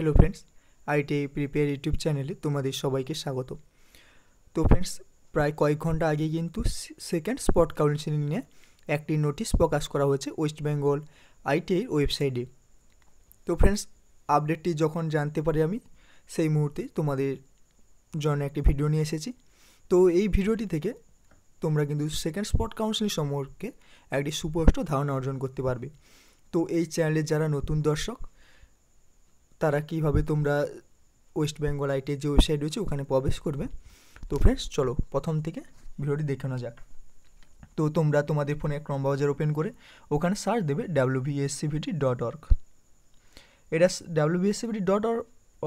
hello friends ITI prepare YouTube চ্যানেলে তোমাদের সবাইকে স্বাগত তো ফ্রেন্ডস প্রায় কয়েক ঘন্টা আগে কিন্তু সেকেন্ড স্পট কাউন্সিলিং নিয়ে একটি নোটিশ প্রকাশ করা হয়েছে ওয়েস্ট বেঙ্গল আইটিআইয়ের ওয়েবসাইটে তো ফ্রেন্ডস আপডেটটি যখন জানতে পারি আমি সেই মুহূর্তে তোমাদের জন্য একটি ভিডিও নিয়ে এসেছি তো এই ভিডিওটি থেকে তোমরা কিন্তু সেকেন্ড স্পট কাউন্সিলিং সম্পর্কে একটি সুস্পষ্ট ধারণা অর্জন করতে পারবে তো এই চ্যানেলের যারা নতুন দর্শক তারা কিভাবে তোমরা ওয়েস্ট বেঙ্গল আইটির যে ওয়েবসাইট রয়েছে ওখানে প্রবেশ করবে তো ফ্রেন্ডস চলো প্রথম থেকে ভিডিওটি দেখে না যাক তো তোমরা তোমাদের ফোনে ক্রম ব্রাউজার ওপেন করে ওখানে সার্চ দেবে ডাব্লিউ বিএসসিভিটি ডট অর্গ এটা W BSCVT dot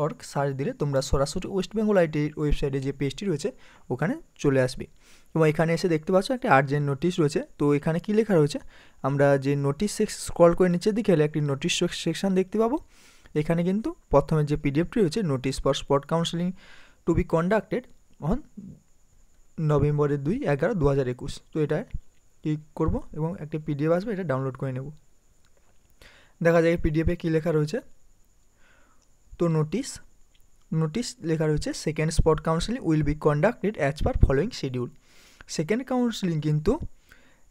org search দিলে তোমরা সরাসরি ওয়েস্ট বেঙ্গল আইটির ওয়েবসাইটে যে পেজটি রয়েছে ওখানে চলে আসবে এবং এখানে এসে দেখতে পাচ্ছ একটা আর্জেন্ট নোটিশ রয়েছে তো এখানে কী লেখা রয়েছে আমরা যে নোটিশ সেক্স স্ক্রল করে নিচের দিকে হলে একটি নোটিশ সেকশান দেখতে পাবো এখানে কিন্তু প্রথমে যে পিডিএফটি রয়েছে notice for spot counselling to be conducted on নভেম্বরের দুই এগারো দু হাজার একুশ তো এটা ক্লিক করবো এবং একটি পিডিএফ আসবে এটা ডাউনলোড করে নেব দেখা যায় পিডিএফে কী লেখা রয়েছে তো নোটিশ নোটিশ লেখা রয়েছে second spot counselling will be conducted as per following schedule second counselling কিন্তু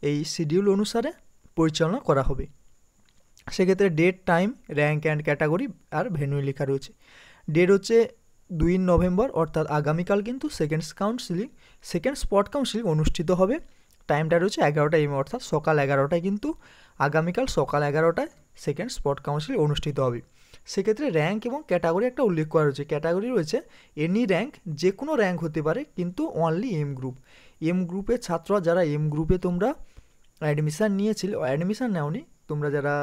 এই শিডিউল অনুসারে পরিচালনা করা হবে সেক্ষেত্রে date time rank and category আর ভেনু লেখা রয়েছে ডেট হচ্ছে দুই নভেম্বর অর্থাৎ আগামীকাল কিন্তু seconds counselling second spot counselling অনুষ্ঠিত হবে টাইমটা রয়েছে এগারোটা এম অর্থাৎ সকাল এগারোটায় কিন্তু আগামীকাল সকাল এগারোটায় সেকেন্ড স্পট কাউন্সিল অনুষ্ঠিত হবে সেক্ষেত্রে র্যাঙ্ক এবং ক্যাটাগরি একটা উল্লেখ করা রয়েছে ক্যাটাগরি রয়েছে এনি র্যাঙ্ক যে কোনো র্যাঙ্ক হতে পারে কিন্তু অনলি এম গ্রুপ এম গ্রুপের ছাত্র যারা এম গ্রুপে তোমরা অ্যাডমিশান নিয়েছিল অ্যাডমিশান নেওনি তোমরা যারা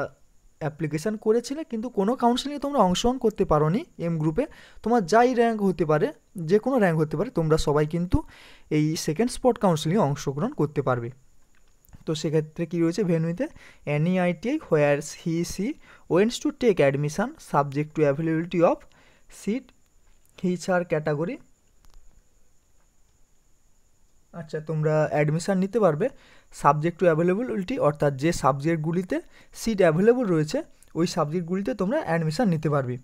অ্যাপ্লিকেশান করেছিলে কিন্তু কোনো কাউন্সিলিংয়ে তোমরা অংশগ্রহণ করতে পারো নি এম গ্রুপে তোমার যাই র্যাঙ্ক হতে পারে যে কোনো র্যাঙ্ক হতে পারে তোমরা সবাই কিন্তু এই সেকেন্ড স্পট কাউন্সিলিংয়ে অংশগ্রহণ করতে পারবে তো সেক্ষেত্রে কী রয়েছে ভেনুইতে ITI where he she wants to take admission subject to availability of seat which are category আচ্ছা তোমরা অ্যাডমিশান নিতে পারবে সাবজেক্ট টু উল্টি অর্থাৎ যে সাবজেক্টগুলিতে সিট অ্যাভেলেবল রয়েছে ওই সাবজেক্টগুলিতে তোমরা অ্যাডমিশান নিতে পারবে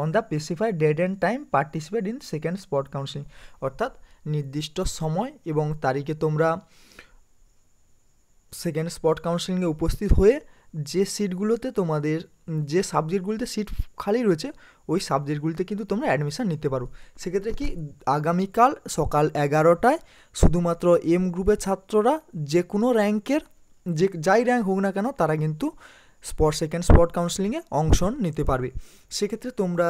on the specified date and time participate in second spot counselling অর্থাৎ নির্দিষ্ট সময় এবং তারিখে তোমরা সেকেন্ড স্পট কাউন্সিলিংয়ে উপস্থিত হয়ে যে সিটগুলোতে তোমাদের যে সাবজেক্টগুলিতে সিট খালি রয়েছে ওই সাবজেক্টগুলিতে কিন্তু তোমরা অ্যাডমিশান নিতে পারো সেক্ষেত্রে কি আগামীকাল সকাল এগারোটায় শুধুমাত্র এম গ্রুপের ছাত্ররা যে কোনো র্যাঙ্কের যে যাই র্যাঙ্ক হোক না কেন তারা কিন্তু স্পট সেকেন্ড স্পট কাউন্সিলিংয়ে অংশ নিতে পারবে সেক্ষেত্রে তোমরা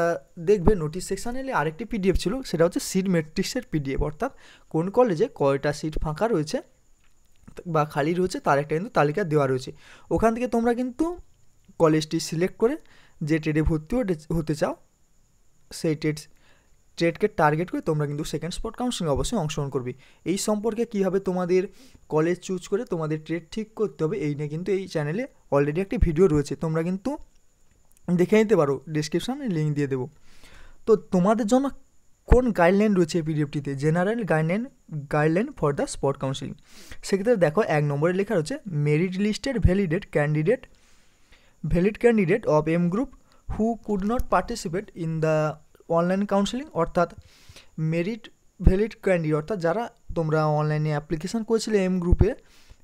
দেখবে নোটিশ সেকশানে এলে আরেকটি পিডিএফ ছিল সেটা হচ্ছে সিট ম্যাট্রিক্সের পিডিএফ অর্থাৎ কোন কলেজে কয়টা সিট ফাঁকা রয়েছে বা খালি রয়েছে তার একটা কিন্তু তালিকা দেওয়া রয়েছে ওখান থেকে তোমরা কিন্তু কলেজটি সিলেক্ট করে যে ট্রেডে ভর্তি হতে চাও সেই ট্রেড ট্রেডকে টার্গেট করে তোমরা কিন্তু সেকেন্ড স্পট কাউন্সিলিং অবশ্যই অংশগ্রহণ করবে এই সম্পর্কে কীভাবে তোমাদের কলেজ চুজ করে তোমাদের ট্রেড ঠিক করতে হবে এই নিয়ে কিন্তু এই চ্যানেলে অলরেডি একটি ভিডিও রয়েছে তোমরা কিন্তু দেখে নিতে পারো ডিসক্রিপশানে লিঙ্ক দিয়ে দেবো তো তোমাদের জন্য কোন গাইডলাইন রয়েছে এই পিডিএফটিতে general guideline guideline for the spot counselling সেক্ষেত্রে দেখো এক নম্বরে লেখা রয়েছে মেরিট লিস্টের validate candidate valid candidate of M group who could not participate in the online counselling অর্থাৎ মেরিট ভ্যালিড ক্যান্ডিডেট অর্থাৎ যারা তোমরা অনলাইনে অ্যাপ্লিকেশান করেছিলে এম গ্রুপে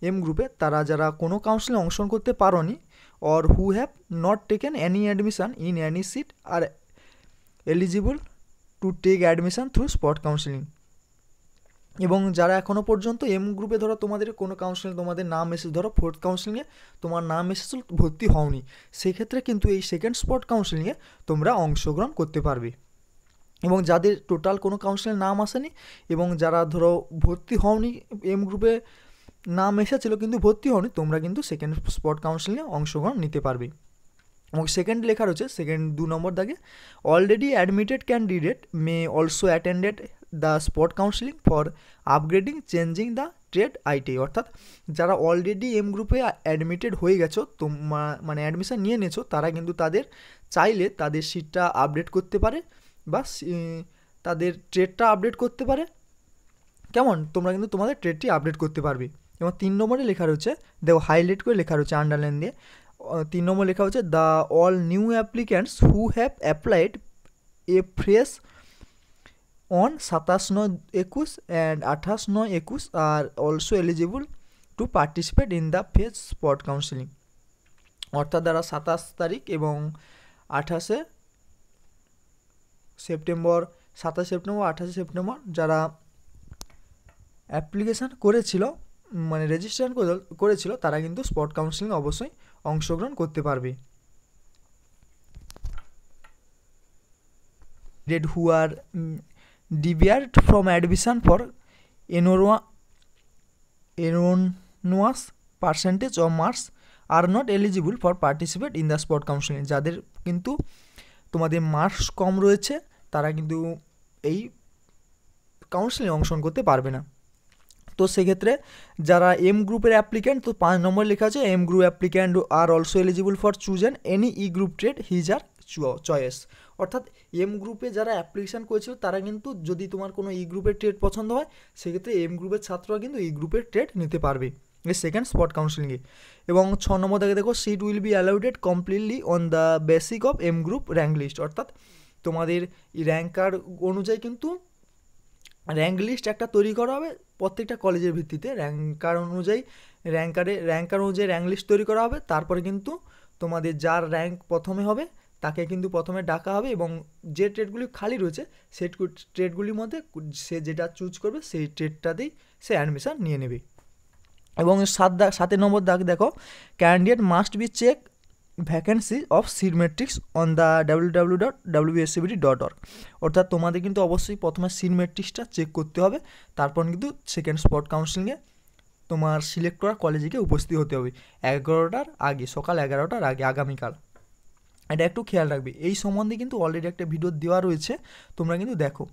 এম গ্রুপে তারা যারা কোনো কাউন্সিলিং অংশগ্রহণ করতে নি or who have not taken any admission in any seat are eligible to take admission through spot counselling এবং যারা এখনও পর্যন্ত এম গ্রুপে ধরো তোমাদের কোনো কাউন্সিলিং তোমাদের নাম এসে ধরো ফোর্থ কাউন্সিলিংয়ে তোমার নাম এসেছিল ভর্তি হওনি সেক্ষেত্রে কিন্তু এই সেকেন্ড স্পট কাউন্সিলিংয়ে তোমরা অংশগ্রহণ করতে পারবে এবং যাদের টোটাল কোনো কাউন্সিলের নাম আসেনি এবং যারা ধরো ভর্তি হওনি এম গ্রুপে নাম এসেছিলো কিন্তু ভর্তি হওনি তোমরা কিন্তু সেকেন্ড স্পট কাউন্সিলিংয়ে অংশগ্রহণ নিতে পারবে এবং সেকেন্ড লেখা রয়েছে সেকেন্ড দু নম্বর দাগে already admitted candidate may also attended the spot counselling for upgrading changing the trade IT অর্থাৎ যারা অলরেডি এম গ্রুপে অ্যাডমিটেড হয়ে গেছো তোমা মানে অ্যাডমিশান নিয়ে নিয়েছো তারা কিন্তু তাদের চাইলে তাদের সিটটা আপডেট করতে পারে বা তাদের ট্রেডটা আপডেট করতে পারে কেমন তোমরা কিন্তু তোমাদের ট্রেডটি আপডেট করতে পারবে এবং তিন নম্বরে লেখা রয়েছে দেখো হাইলাইট করে লেখা রয়েছে আন্ডারলাইন দিয়ে তিন নম্বর লেখা হচ্ছে the all new applicants who have applied a fresh on সাতাশ নয় একুশ অ্যান্ড আঠাশ নয় একুশ are also eligible to participate in the face spot counselling অর্থাৎ দ্বারা সাতাশ তারিখ এবং আঠাশে সেপ্টেম্বর সাতাশ সেপ্টেম্বর আঠাশে সেপ্টেম্বর যারা অ্যাপ্লিকেশান করেছিল মানে রেজিস্ট্রেশন করেছিল তারা কিন্তু স্পট কাউন্সিলিং অবশ্যই অংশগ্রহণ করতে পারবে রেড who are debarred from admission for এনোরোয়া এরোনোয়াস percentage of marks are not eligible for participate in the spot counselling যাদের কিন্তু তোমাদের মার্কস কম রয়েছে তারা কিন্তু এই কাউন্সিলিং অংশগ্রহণ করতে পারবে না তো সেক্ষেত্রে যারা এম গ্রুপের অ্যাপ্লিক্যান্ট তো পাঁচ নম্বর লেখা আছে M group applicant are also eligible for chosen any E group trade his her choice অর্থাৎ এম গ্রুপে যারা অ্যাপ্লিকেশান করেছিল তারা কিন্তু যদি তোমার কোনো ই গ্রুপের ট্রেড পছন্দ হয় সেক্ষেত্রে এম গ্রুপের ছাত্ররা কিন্তু ই গ্রুপের ট্রেড নিতে পারবে এ সেকেন্ড স্পট কাউন্সিলিংয়ে এবং ছ নম্বর থেকে দেখো seat will be allotted completely on the basic of M group rank list অর্থাৎ তোমাদের র্যাঙ্ক কার্ড অনুযায়ী কিন্তু র্যাঙ্ক লিস্ট একটা তৈরি করা হবে প্রত্যেকটা কলেজের ভিত্তিতে র্যাঙ্কার অনুযায়ী র্যাঙ্কারে র্যাঙ্কার অনুযায়ী র্যাঙ্ক লিস্ট তৈরি করা হবে তারপরে কিন্তু তোমাদের যার র্যাঙ্ক প্রথমে হবে তাকে কিন্তু প্রথমে ডাকা হবে এবং যে ট্রেডগুলি খালি রয়েছে সেই ট্রেডগুলির মধ্যে সে যেটা চুজ করবে সেই ট্রেডটাতেই সে অ্যাডমিশান নিয়ে নেবে এবং সাত দাগ সাতের নম্বর দাগ দেখো candidate must be check vacancy of seat on the W W dot WBSCVT dot org অর্থাৎ তোমাদের কিন্তু অবশ্যই প্রথমে সিট চেক করতে হবে তারপর কিন্তু সেকেন্ড স্পট কাউন্সিলিংয়ে তোমার সিলেক্ট করা কলেজে উপস্থিত হতে হবে এগারোটার আগে সকাল এগারোটার আগে আগামীকাল এটা একটু খেয়াল রাখবে এই সম্বন্ধে কিন্তু অলরেডি একটা ভিডিও দেওয়া রয়েছে তোমরা কিন্তু দেখো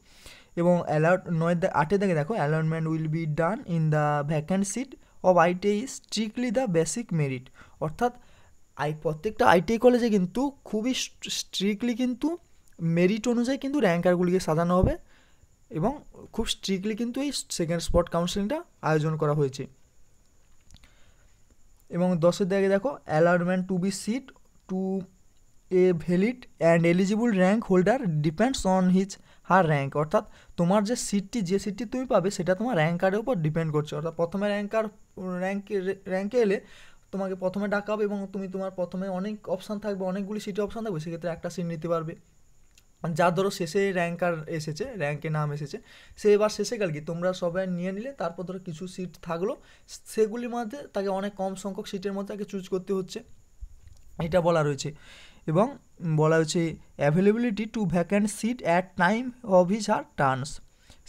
এবং অ্যালার্ট নয় আটে থেকে দেখো allotment will be done in the vacancied seat of ITI strictly the basic merit অর্থাৎ আই প্রত্যেকটা আইটিআই কলেজে কিন্তু খুবই স্ট্রিক্টলি কিন্তু মেরিট অনুযায়ী কিন্তু র্যাঙ্কারগুলিকে সাজানো হবে এবং খুব স্ট্রিক্টলি কিন্তু এই সেকেন্ড স্পট কাউন্সিলিংটা আয়োজন করা হয়েছে এবং দশের দিকে দেখো allotment to be seat to a valid and eligible rank holder depends on his her rank অর্থাৎ তোমার যে সিটটি যে সিটটি তুমি পাবে সেটা তোমার র্যাঙ্কারের উপর ডিপেন্ড করছে অর্থাৎ প্রথমে র্যাঙ্কার র্যাঙ্কে র্যাঙ্কে এলে তোমাকে প্রথমে ডাকা হবে এবং তুমি তোমার প্রথমে অনেক অপশান থাকবে অনেকগুলি সিটি অপশান থাকবে সেক্ষেত্রে একটা সিট নিতে পারবে যার ধরো শেষে র্যাঙ্ক আর এসেছে র্যাঙ্কে নাম এসেছে সে এবার শেষে গেল কি তোমরা সবাই নিয়ে নিলে তারপর ধরো কিছু সিট থাকলো সেগুলির মধ্যে তাকে অনেক কম সংখ্যক সিটের মধ্যে তাকে চুজ করতে হচ্ছে এটা বলা রয়েছে এবং বলা হয়েছে availability to vacant seat at time of his or turns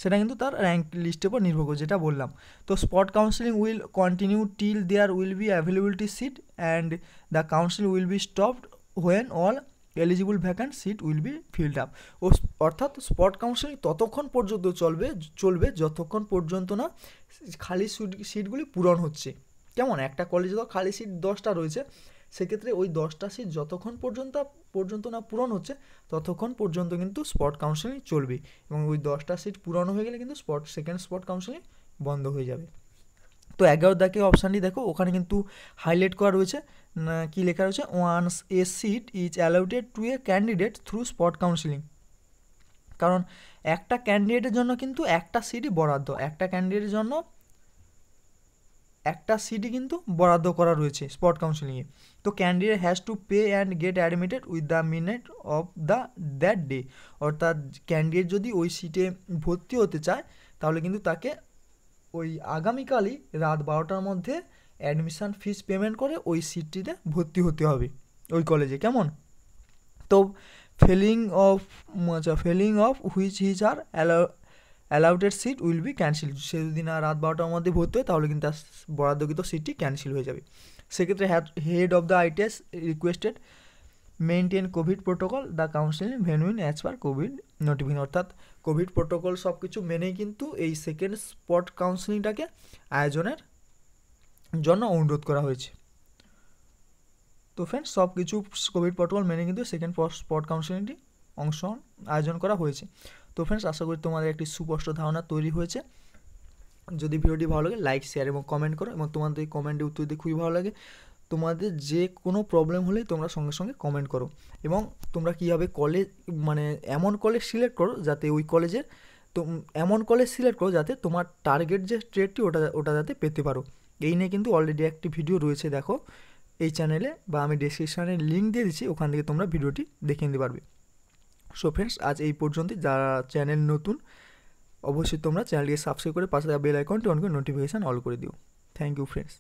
সেটা কিন্তু তার র্যাঙ্ক লিস্টের উপর নির্ভর করে যেটা বললাম তো spot counselling will continue till there will be availability seat and the council will be stopped when all eligible vacant seat will be filled up ও অর্থাৎ স্পট কাউন্সিলিং ততক্ষণ পর্যন্ত চলবে চলবে যতক্ষণ পর্যন্ত না খালি সিটগুলি পূরণ হচ্ছে কেমন একটা কলেজে তো খালি সিট দশটা রয়েছে সেক্ষেত্রে ওই দশটা সিট যতক্ষণ পর্যন্ত পর্যন্ত না পূরণ হচ্ছে ততক্ষণ পর্যন্ত কিন্তু স্পট কাউন্সেলিং চলবে এবং ওই দশটা সিট পূরণ হয়ে গেলে কিন্তু স্পট সেকেন্ড স্পট কাউন্সেলিং বন্ধ হয়ে যাবে তো এগারো দাকে অপশানটি দেখো ওখানে কিন্তু হাইলাইট করা রয়েছে কি লেখা রয়েছে once a seat is allotted to a candidate through spot counselling কারণ একটা ক্যান্ডিডেটের জন্য কিন্তু একটা সিটই বরাদ্দ একটা ক্যান্ডিডেটের জন্য একটা সিটই কিন্তু বরাদ্দ করা রয়েছে স্পট কাউন্সিলিংয়ে তো candidate has to pay and get admitted with the minute of the that day অর্থাৎ ক্যান্ডিডেট যদি ওই সিটে ভর্তি হতে চায় তাহলে কিন্তু তাকে ওই আগামীকালই রাত বারোটার মধ্যে অ্যাডমিশান ফিস পেমেন্ট করে ওই সিটটিতে ভর্তি হতে হবে ওই কলেজে কেমন তো ফেলিং অফ আচ্ছা failing of which his or অ্যালো allotted seat will be cancel সে যদি না রাত বারোটার মধ্যে ভর্তি হয় তাহলে কিন্তু তার বরাদ্দকৃত সিটটি ক্যান্সেল হয়ে যাবে সেক্ষেত্রে head of the ITS requested maintain Covid protocol the counselling venue as per Covid notification অর্থাৎ কোভিড প্রোটোকল সব কিছু মেনেই কিন্তু এই সেকেন্ড স্পট কাউন্সিলিংটাকে আয়োজনের জন্য অনুরোধ করা হয়েছে তো ফ্রেন্ড সব কিছু কোভিড প্রোটোকল মেনে কিন্তু সেকেন্ড স্পট কাউন্সিলিংটি অংশ আয়োজন করা হয়েছে তো ফ্রেন্ডস আশা করি তোমাদের একটি সুস্পষ্ট ধারণা তৈরি হয়েছে যদি ভিডিওটি ভালো লাগে লাইক শেয়ার এবং কমেন্ট করো এবং তোমাদের এই কমেন্টে উত্তর দিতে খুবই ভালো লাগে তোমাদের যে কোনো প্রবলেম হলে তোমরা সঙ্গে সঙ্গে কমেন্ট করো এবং তোমরা কীভাবে কলেজ মানে এমন কলেজ সিলেক্ট করো যাতে ওই কলেজের তো এমন কলেজ সিলেক্ট করো যাতে তোমার টার্গেট যে ট্রেডটি ওটা ওটা যাতে পেতে পারো এই নিয়ে কিন্তু অলরেডি একটি ভিডিও রয়েছে দেখো এই চ্যানেলে বা আমি ডিসক্রিপশানে লিঙ্ক দিয়ে দিচ্ছি ওখান থেকে তোমরা ভিডিওটি দেখে নিতে পারবে সো ফ্রেন্ডস আজ এই পর্যন্তই যারা চ্যানেল নতুন অবশ্যই তোমরা চ্যানেলকে সাবস্ক্রাইব করে পাশে বেল আইকনটি অন নোটিফিকেশান অল করে দিও থ্যাংক ইউ ফ্রেন্ডস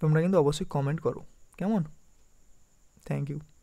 তোমরা কিন্তু অবশ্যই কমেন্ট করো কেমন থ্যাংক ইউ